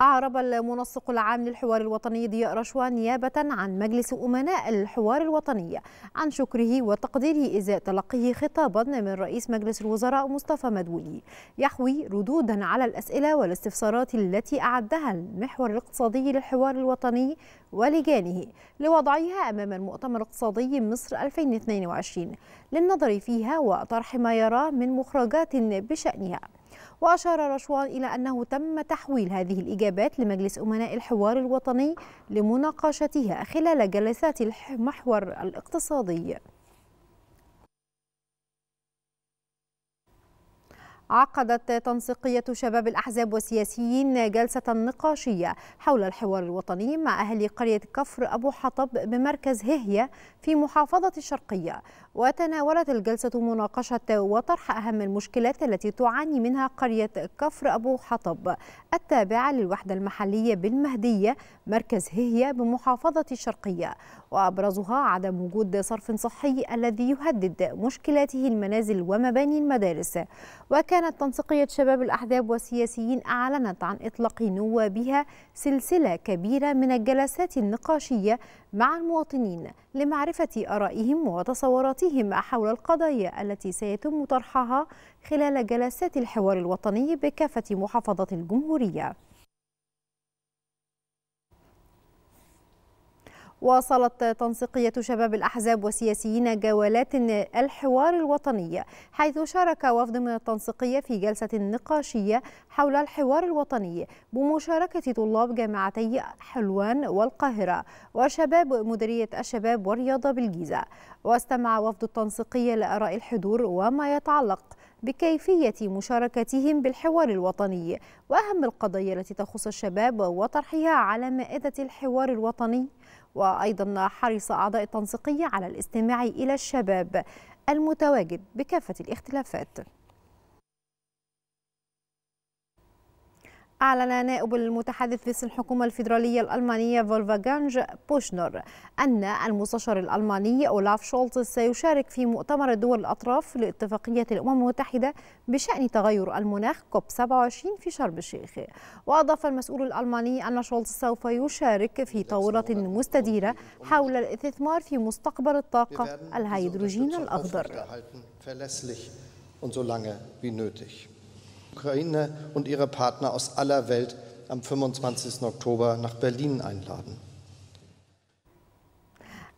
أعرب المنسق العام للحوار الوطني ضياء رشوان نيابة عن مجلس أمناء الحوار الوطني عن شكره وتقديره إزاء تلقيه خطابا من رئيس مجلس الوزراء مصطفى مدبولي يحوي ردودا على الأسئلة والاستفسارات التي أعدها المحور الاقتصادي للحوار الوطني ولجانه لوضعها أمام المؤتمر الاقتصادي مصر 2022 للنظر فيها وطرح ما يراه من مخرجات بشأنها وأشار رشوان إلى أنه تم تحويل هذه الإجابات لمجلس أمناء الحوار الوطني لمناقشتها خلال جلسات المحور الاقتصادي عقدت تنسيقية شباب الأحزاب والسياسيين جلسة نقاشية حول الحوار الوطني مع أهل قرية كفر أبو حطب بمركز ههية في محافظة الشرقية وتناولت الجلسة مناقشة وطرح أهم المشكلات التي تعاني منها قرية كفر أبو حطب التابعة للوحدة المحلية بالمهدية مركز ههية بمحافظة الشرقية وأبرزها عدم وجود صرف صحي الذي يهدد مشكلاته المنازل ومباني المدارس وكان كانت تنسيقية شباب الأحزاب والسياسيين أعلنت عن إطلاق نوابها سلسلة كبيرة من الجلسات النقاشية مع المواطنين لمعرفة آرائهم وتصوراتهم حول القضايا التي سيتم طرحها خلال جلسات الحوار الوطني بكافة محافظات الجمهورية واصلت تنسيقية شباب الأحزاب وسياسيين جولات الحوار الوطني حيث شارك وفد من التنسيقية في جلسة نقاشية حول الحوار الوطني بمشاركة طلاب جامعتي حلوان والقاهرة وشباب مديرية الشباب والرياضة بالجيزة واستمع وفد التنسيقية لآراء الحضور وما يتعلق بكيفية مشاركتهم بالحوار الوطني وأهم القضايا التي تخص الشباب وطرحها على مائدة الحوار الوطني وأيضا حرص أعضاء التنسيقية على الاستماع إلى الشباب المتواجد بكافة الاختلافات أعلن نائب المتحدث باسم الحكومة الفيدرالية الألمانية فولفاغانج بوشنر أن المستشار الألماني أولاف شولتز سيشارك في مؤتمر الدول الأطراف لاتفاقية الأمم المتحدة بشأن تغير المناخ كوب 27 في شرم الشيخ وأضاف المسؤول الألماني أن شولتز سوف يشارك في طاولة مستديرة حول الاستثمار في مستقبل الطاقة الهيدروجين الأخضر Ukraine und ihre Partner aus aller Welt am 25. Oktober nach Berlin einladen.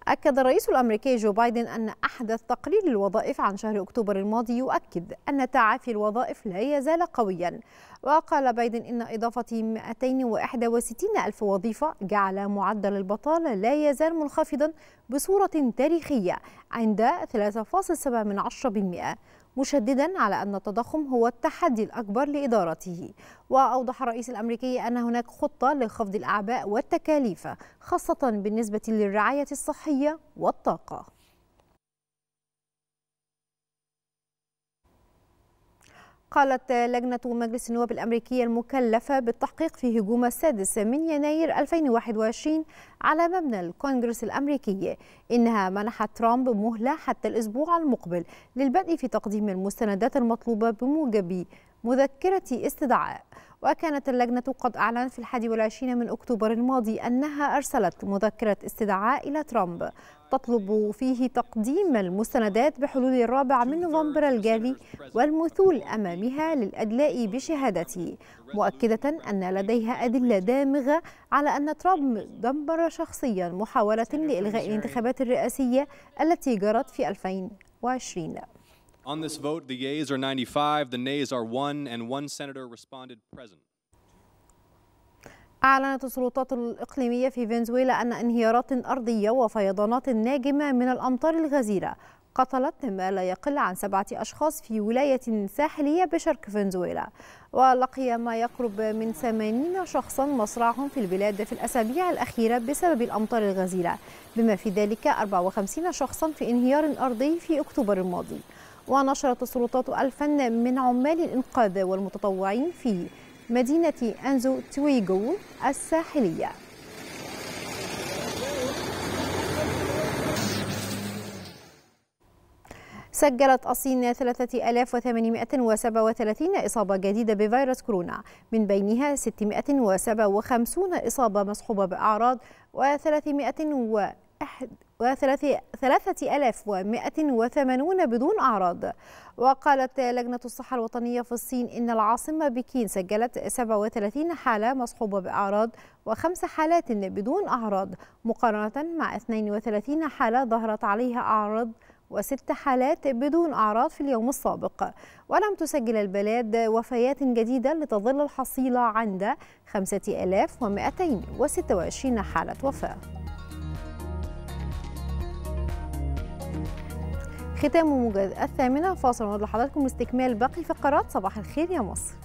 أكد الرئيس الأمريكي جو بايدن أن أحدث تقرير للوظائف عن شهر أكتوبر الماضي يؤكد أن تعافي الوظائف لا يزال قويا وقال بايدن إن إضافة 261 ألف وظيفة جعل معدل البطالة لا يزال منخفضا بصورة تاريخية عند 3.7% مشددا على أن التضخم هو التحدي الأكبر لإدارته وأوضح الرئيس الأمريكي أن هناك خطة لخفض الأعباء والتكاليف خاصة بالنسبة للرعاية الصحية المالية والطاقة قالت لجنة مجلس النواب الأمريكية المكلفة بالتحقيق في هجوم السادس من يناير 2021 على مبنى الكونغرس الأمريكي إنها منحت ترامب مهلة حتى الأسبوع المقبل للبدء في تقديم المستندات المطلوبة بموجب مذكرة استدعاء وكانت اللجنة قد أعلنت في الحادي والعشرين من أكتوبر الماضي أنها أرسلت مذكرة استدعاء إلى ترامب تطلب فيه تقديم المستندات بحلول الرابع من نوفمبر الجاري والمثول أمامها للأدلاء بشهادته مؤكدة أن لديها أدلة دامغة على أن ترامب دمر شخصيا محاولة لإلغاء الانتخابات الرئاسية التي جرت في 2020 On this vote, the yeas are 95, the nays are 1, and one senator responded present. أعلنت السلطات الإقليمية في فنزويلا أن انهيارات أرضية وفيضانات ناجمة من الأمطار الغزيرة قتلت ما لا يقل عن سبعة أشخاص في ولاية ساحلية بشرق فنزويلا ولقي ما يقرب من 80 شخصا مصرعهم في البلاد في الأسابيع الأخيرة بسبب الأمطار الغزيرة بما في ذلك 54 شخصا في انهيار أرضي في أكتوبر الماضي ونشرت السلطات ألفا من عمال الإنقاذ والمتطوعين في مدينة أنزو تويجو الساحلية سجلت الصين 3837 إصابة جديدة بفيروس كورونا من بينها 657 إصابة مصحوبة بأعراض و 3180 بدون أعراض وقالت لجنة الصحة الوطنية في الصين إن العاصمة بكين سجلت 37 حالة مصحوبة بأعراض وخمس حالات بدون أعراض مقارنة مع 32 حالة ظهرت عليها أعراض وست حالات بدون أعراض في اليوم السابق ولم تسجل البلاد وفيات جديدة لتظل الحصيلة عند 5226 حالة وفاة ختام موجز الثامنة فاصل ونود لحضراتكم استكمال باقي فقرات صباح الخير يا مصر